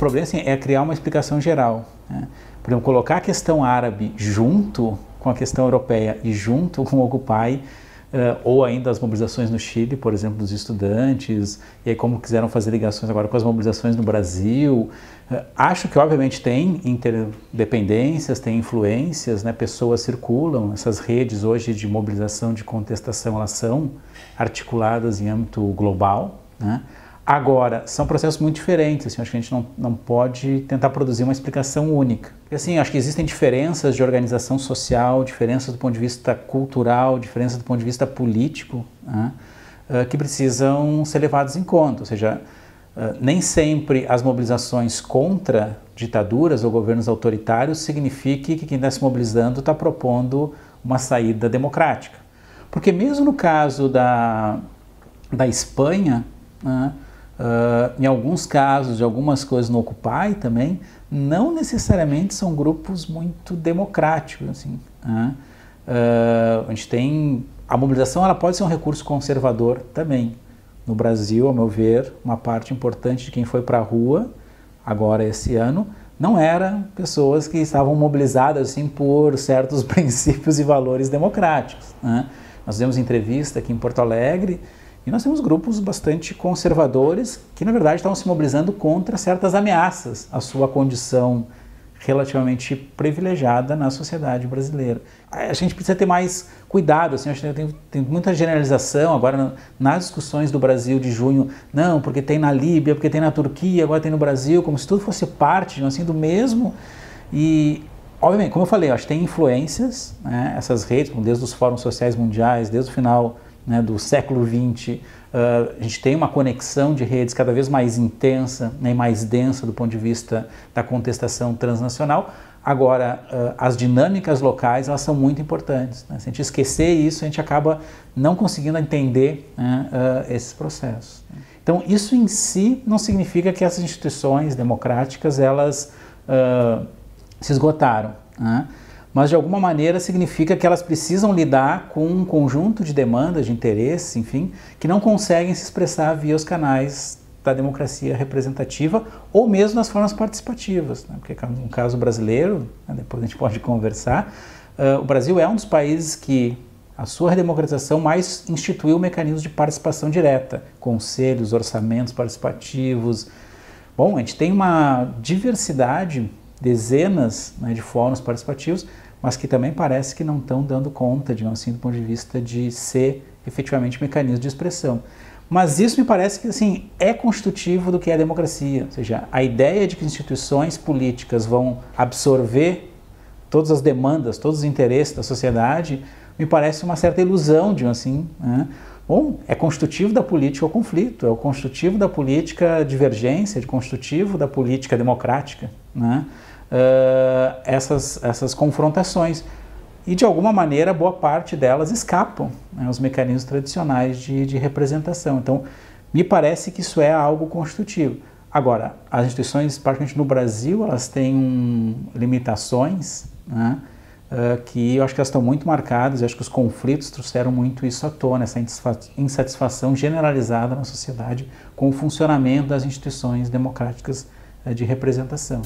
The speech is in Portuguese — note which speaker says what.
Speaker 1: problema assim, é criar uma explicação geral. Né? Por exemplo, colocar a questão árabe junto com a questão europeia e junto com o Occupy, uh, ou ainda as mobilizações no Chile, por exemplo, dos estudantes, e aí como quiseram fazer ligações agora com as mobilizações no Brasil. Uh, acho que, obviamente, tem interdependências, tem influências, né? pessoas circulam, essas redes hoje de mobilização, de contestação, elas são articuladas em âmbito global, né? Agora, são processos muito diferentes, assim, acho que a gente não, não pode tentar produzir uma explicação única. E, assim, acho que existem diferenças de organização social, diferenças do ponto de vista cultural, diferenças do ponto de vista político, né, eh, que precisam ser levados em conta, ou seja, eh, nem sempre as mobilizações contra ditaduras ou governos autoritários signifique que quem está se mobilizando está propondo uma saída democrática. Porque mesmo no caso da, da Espanha, né, Uh, em alguns casos, de algumas coisas no Occupy também, não necessariamente são grupos muito democráticos. Assim, uh, a gente tem a mobilização, ela pode ser um recurso conservador também. No Brasil, a meu ver, uma parte importante de quem foi para a rua agora esse ano não eram pessoas que estavam mobilizadas assim por certos princípios e valores democráticos. Né? Nós fizemos entrevista aqui em Porto Alegre e nós temos grupos bastante conservadores que, na verdade, estão se mobilizando contra certas ameaças à sua condição relativamente privilegiada na sociedade brasileira. A gente precisa ter mais cuidado, assim, acho que tem, tem, muita generalização agora nas discussões do Brasil de junho, não, porque tem na Líbia, porque tem na Turquia, agora tem no Brasil, como se tudo fosse parte assim, do mesmo. E, obviamente, como eu falei, acho que tem influências, né, essas redes, desde os fóruns sociais mundiais, desde o final né, do século XX, uh, ah, a gente tem uma conexão de redes cada vez mais intensa né, e mais densa do ponto de vista da contestação transnacional. Agora, uh, as dinâmicas locais elas são muito importantes. Né? Se a gente esquecer isso, a gente acaba não conseguindo entender uh, esses processos. Então, isso em si não significa que essas instituições democráticas elas se esgotaram. Né? mas de alguma maneira significa que elas precisam lidar com um conjunto de demandas, de interesses, enfim, que não conseguem se expressar via os canais da democracia representativa ou mesmo nas formas participativas, né? porque no caso brasileiro, né, depois a gente pode conversar, uh, o Brasil é um dos países que a sua democratização mais instituiu mecanismos de participação direta, conselhos, orçamentos participativos. Bom, a gente tem uma diversidade dezenas né, de fóruns participativos, mas que também parece que não estão dando conta, digamos assim, do ponto de vista de ser efetivamente mecanismo de expressão. Mas isso me parece que assim é constitutivo do que é a democracia, ou seja, a ideia de que instituições políticas vão absorver todas as demandas, todos os interesses da sociedade, me parece uma certa ilusão, digamos assim, né? Um, é construtivo da política o conflito, é o construtivo da política divergência, é construtivo da política democrática, né? uh, essas, essas confrontações. E, de alguma maneira, boa parte delas escapam né, aos mecanismos tradicionais de, de representação. Então, me parece que isso é algo construtivo. Agora, as instituições, particularmente no Brasil, elas têm um, limitações, né? uh, que eu acho que elas estão muito marcadas, eu acho que os conflitos trouxeram muito isso à tona, essa insatisfação generalizada na sociedade com o funcionamento das instituições democráticas uh, de representação.